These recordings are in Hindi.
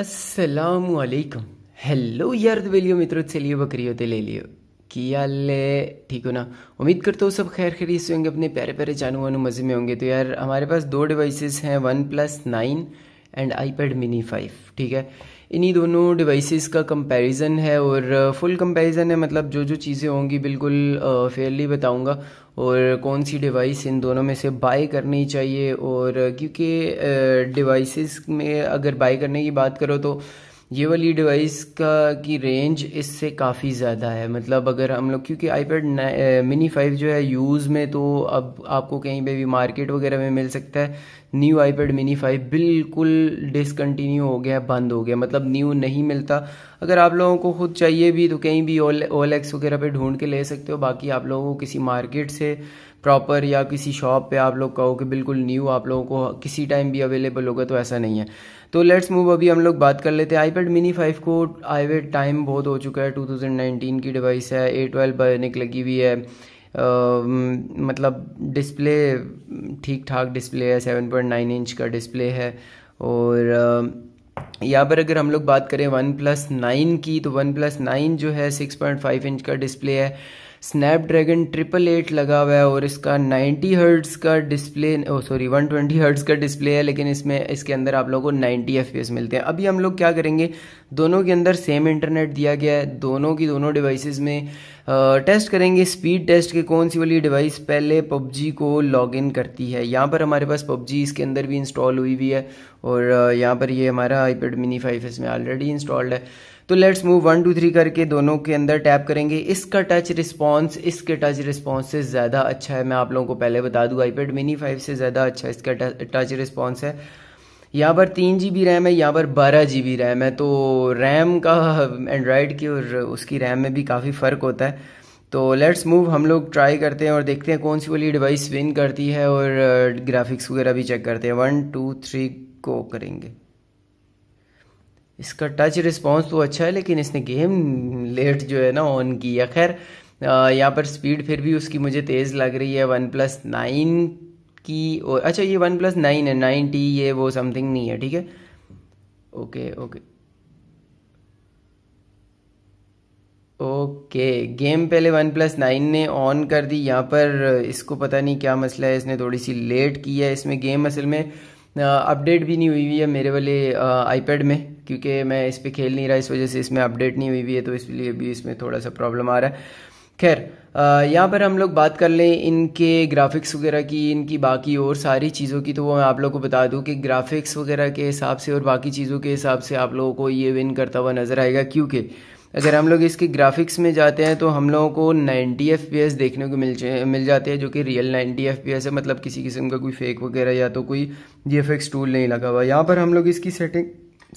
असलकम हेलो यार दिलियो मित्रों लियो बकरियों ते ले लियो किया ले ठीक हो ना उम्मीद करता हूँ सब खैर खरीद से होंगे अपने प्यारे प्यारे जानू वानू मज़े में होंगे तो यार हमारे पास दो डिवाइसेस हैं one plus nine and iPad mini five ठीक है इन्हीं दोनों डिवाइसेस का कंपैरिजन है और फुल uh, कंपैरिजन है मतलब जो जो चीज़ें होंगी बिल्कुल फेयरली uh, बताऊँगा बताऊंगा और कौन सी डिवाइस इन दोनों में से बाय करनी चाहिए और uh, क्योंकि डिवाइसेस uh, में अगर बाय करने की बात करो तो uh, ये वाली डिवाइस का की रेंज इससे काफ़ी ज़्यादा है मतलब अगर हम लोग क्योंकि आईपैड मिनी फाइव जो है यूज़ में तो अब आपको कहीं पे भी मार्केट वगैरह में मिल सकता है न्यू आईपैड मिनी फाइव बिल्कुल डिसकंटिन्यू हो गया बंद हो गया मतलब न्यू नहीं मिलता अगर आप लोगों को खुद चाहिए भी तो कहीं भी ओल ओल एक्स वगैरह पर ढूंढ के ले सकते हो बाकी आप लोगों को किसी मार्केट से प्रॉपर या किसी शॉप पे आप लोग कहो कि बिल्कुल न्यू आप लोगों को किसी टाइम भी अवेलेबल होगा तो ऐसा नहीं है तो लेट्स मूव अभी हम लोग बात कर लेते हैं आईपैड मिनी फाइव को आई वेड टाइम बहुत हो चुका है 2019 की डिवाइस है ए ट्वेल्व लगी हुई है आ, मतलब डिस्प्ले ठीक ठाक डिस्प्ले है 7.9 इंच का डिस्प्ले है और यहाँ पर अगर हम लोग बात करें वन प्लस नाइन की तो वन प्लस नाइन जो है सिक्स पॉइंट फाइव इंच का डिस्प्ले है स्नैपड्रैगन ट्रिपल एट लगा हुआ है और इसका 90 हर्ट्स का डिस्प्ले सॉरी 120 हर्ट्स का डिस्प्ले है लेकिन इसमें इसके अंदर आप लोगों को 90 एफ मिलते हैं अभी हम लोग क्या करेंगे दोनों के अंदर सेम इंटरनेट दिया गया है दोनों की दोनों डिवाइसेस में आ, टेस्ट करेंगे स्पीड टेस्ट के कौन सी वाली डिवाइस पहले पबजी को लॉगिन करती है यहाँ पर हमारे पास पबजी इसके अंदर भी इंस्टॉल हुई हुई है और यहाँ पर ये यह हमारा आईपेड मिनी फाइव इसमें ऑलरेडी इंस्टॉल्ड है तो let's move one two three करके दोनों के अंदर टैप करेंगे इसका टच रिस्पॉन्स इसके टच रिस्पॉन्स से ज़्यादा अच्छा है मैं आप लोगों को पहले बता दूँ आईपैड मिनी फाइव से ज़्यादा अच्छा इसका टच रिस्पॉन्स है यहाँ पर तीन जी बी रैम है यहाँ पर बारह जी बी रैम है तो रैम का एंड्रॉयड की और उसकी रैम में भी काफ़ी फ़र्क होता है तो लेट्स मूव हम लोग ट्राई करते हैं और देखते हैं कौन सी वाली डिवाइस विन करती है और ग्राफिक्स वगैरह भी चेक करते हैं वन टू थ्री को करेंगे इसका टच रिस्पॉन्स तो अच्छा है लेकिन इसने गेम लेट जो है ना ऑन किया खैर यहाँ पर स्पीड फिर भी उसकी मुझे तेज़ लग रही है वन प्लस नाइन की और अच्छा ये वन प्लस नाइन है नाइन टी ये वो समथिंग नहीं है ठीक है ओके ओके ओके गेम पहले वन प्लस नाइन ने ऑन कर दी यहाँ पर इसको पता नहीं क्या मसला है इसने थोड़ी सी लेट की है इसमें गेम असल में अपडेट भी नहीं हुई हुई है मेरे वाले आईपैड में क्योंकि मैं इस पर खेल नहीं रहा इस वजह से इसमें अपडेट नहीं हुई हुई है तो इसलिए भी इसमें थोड़ा सा प्रॉब्लम आ रहा है खैर यहाँ पर हम लोग बात कर लें इनके ग्राफिक्स वगैरह की इनकी बाकी और सारी चीज़ों की तो वो मैं आप लोग को बता दूँ कि ग्राफिक्स वगैरह के हिसाब से और बाकी चीज़ों के हिसाब से आप लोगों को ये विन करता हुआ नज़र आएगा क्योंकि अगर हम लोग इसके ग्राफिक्स में जाते हैं तो हम लोगों को 90 एफ देखने को मिल मिल जाते हैं जो कि रियल 90 एफ है मतलब किसी किस्म का कोई फेक वगैरह या तो कोई जी टूल नहीं लगा हुआ यहाँ पर हम लोग इसकी सेटिंग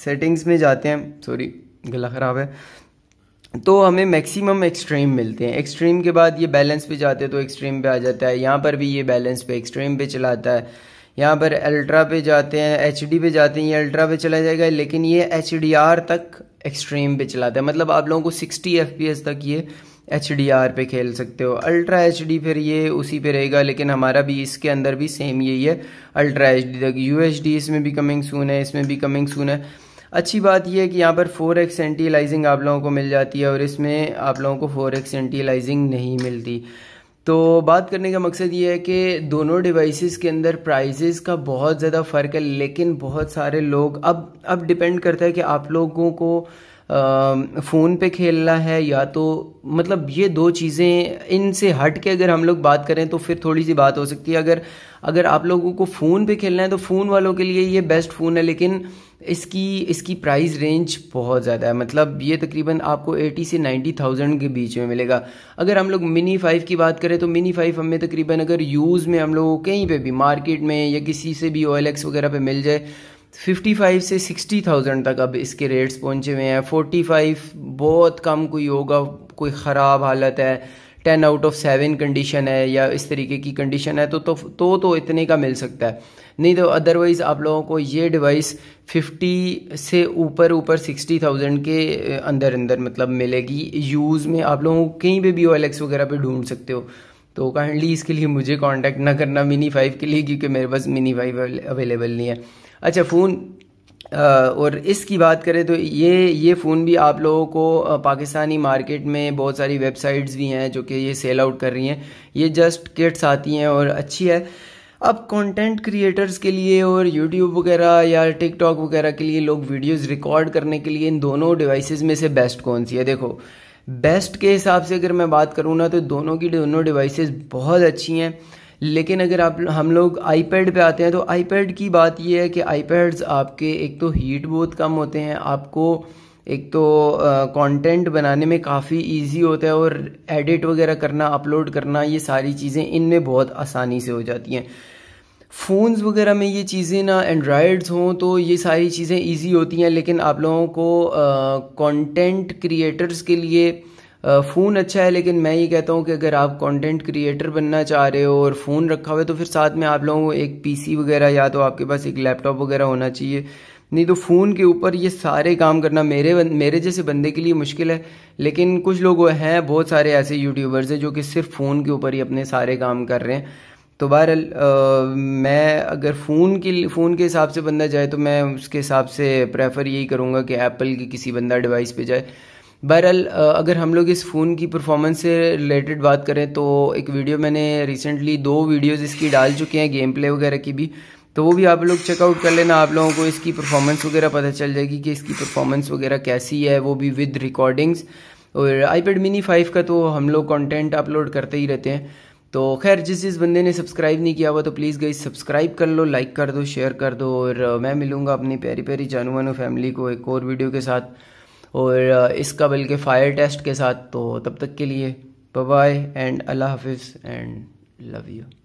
सेटिंग्स में जाते हैं सॉरी गला ख़राब है तो हमें मैक्सिमम एक्सट्रीम मिलते हैं एक्सट्रीम के बाद ये बैलेंस पे जाते हैं तो एक्सट्रीम पे आ जाता है यहाँ पर भी ये बैलेंस पे एक्सट्रीम पे चलाता है यहाँ पर अल्ट्रा पे जाते हैं एच पे जाते हैं ये अल्ट्रा पे चला जाएगा लेकिन ये एच तक एक्सट्रीम पे चलाता है मतलब आप लोगों को 60 एफ तक ये एच पे खेल सकते हो अल्ट्रा एच फिर ये उसी पे रहेगा लेकिन हमारा भी इसके अंदर भी सेम यही है अल्ट्रा एच तक यू इसमें भी कमिंग सून है इसमें भी कमिंग सून है अच्छी बात यह है कि यहाँ पर फोर एक्स एंटीलाइजिंग आप लोगों को मिल जाती है और इसमें आप लोगों को फोर एक्स एंटीलाइजिंग नहीं मिलती तो बात करने का मकसद ये है कि दोनों डिवाइसेस के अंदर प्राइजेस का बहुत ज़्यादा फ़र्क है लेकिन बहुत सारे लोग अब अब डिपेंड करता है कि आप लोगों को फ़ोन पे खेलना है या तो मतलब ये दो चीज़ें इनसे हट के अगर हम लोग बात करें तो फिर थोड़ी सी बात हो सकती है अगर अगर आप लोगों को फ़ोन पे खेलना है तो फ़ोन वालों के लिए ये बेस्ट फ़ोन है लेकिन इसकी इसकी प्राइस रेंज बहुत ज़्यादा है मतलब ये तकरीबन आपको 80 से 90,000 थाउजेंड के बीच में मिलेगा अगर हम लोग मिनी फाइव की बात करें तो मिनी फाइव हमें तकरीबन अगर यूज़ में हम लोग कहीं पे भी मार्केट में या किसी से भी ओ वगैरह पे मिल जाए 55 से 60,000 तक अब इसके रेट्स पहुंचे हुए हैं 45 बहुत कम कोई होगा कोई ख़राब हालत है ten out of seven condition है या इस तरीके की कंडीशन है तो तो तो, तो इतने का मिल सकता है नहीं तो अदरवाइज़ आप लोगों को ये डिवाइस 50 से ऊपर ऊपर 60,000 के अंदर अंदर मतलब मिलेगी यूज़ में आप लोगों को कहीं पे भी ओ वगैरह पे ढूंढ सकते हो तो काइंडली इसके लिए मुझे कांटेक्ट ना करना मिनी फाइव के लिए क्योंकि मेरे पास मिनी फाइव अवेलेबल नहीं है अच्छा फ़ोन और इसकी बात करें तो ये ये फ़ोन भी आप लोगों को पाकिस्तानी मार्केट में बहुत सारी वेबसाइट्स भी हैं जो कि ये सेल आउट कर रही हैं ये जस्ट किट्स आती हैं और अच्छी है अब कंटेंट क्रिएटर्स के लिए और यूट्यूब वगैरह या टिकटॉक वगैरह के लिए लोग वीडियोस रिकॉर्ड करने के लिए इन दोनों डिवाइसेस में से बेस्ट कौन सी है देखो बेस्ट के हिसाब से अगर मैं बात करूँ ना तो दोनों की दोनों डिवाइसेस बहुत अच्छी हैं लेकिन अगर आप हम लोग आईपैड पे आते हैं तो आईपैड की बात यह है कि आईपैड्स आपके एक तो हीट बहुत कम होते हैं आपको एक तो कंटेंट बनाने में काफ़ी इजी होता है और एडिट वगैरह करना अपलोड करना ये सारी चीज़ें इनमें बहुत आसानी से हो जाती हैं फ़ोन्स वगैरह में ये चीज़ें ना एंड्रॉयड्स हों तो ये सारी चीज़ें इजी होती हैं लेकिन आप लोगों को कंटेंट क्रिएटर्स के लिए फ़ोन अच्छा है लेकिन मैं ये कहता हूँ कि अगर आप कंटेंट क्रिएटर बनना चाह रहे हो और फ़ोन रखा हुआ है तो फिर साथ में आप लोगों को एक पीसी वगैरह या तो आपके पास एक लैपटॉप वगैरह होना चाहिए नहीं तो फ़ोन के ऊपर ये सारे काम करना मेरे मेरे जैसे बंदे के लिए मुश्किल है लेकिन कुछ लोग हैं बहुत सारे ऐसे यूट्यूबर्स हैं जो कि सिर्फ फ़ोन के ऊपर ही अपने सारे काम कर रहे हैं तो बहरहाल मैं अगर फ़ोन के फ़ोन के हिसाब से बंदा जाए तो मैं उसके हिसाब से प्रेफर यही करूँगा कि एप्पल की किसी बंदा डिवाइस पे जाए बहरहाल अगर हम लोग इस फ़ोन की परफॉर्मेंस से रिलेटेड बात करें तो एक वीडियो मैंने रिसेंटली दो वीडियोज़ इसकी डाल चुके हैं गेम प्ले वगैरह की भी तो वो भी आप लोग चेकआउट कर लेना आप लोगों को इसकी परफॉर्मेंस वगैरह पता चल जाएगी कि इसकी परफॉर्मेंस वगैरह कैसी है वो भी विद रिकॉर्डिंग्स और आईपैड मिनी फाइव का तो हम लोग कंटेंट अपलोड करते ही रहते हैं तो खैर जिस जिस बंदे ने सब्सक्राइब नहीं किया हुआ तो प्लीज़ गई सब्सक्राइब कर लो लाइक कर दो शेयर कर दो और मैं मिलूँगा अपनी प्यारी प्यारी जानू वानू फैमिली को एक और वीडियो के साथ और इसका बल्कि फायर टेस्ट के साथ तो तब तक के लिए बाय एंड अल्लाह हाफिज़ एंड लव यू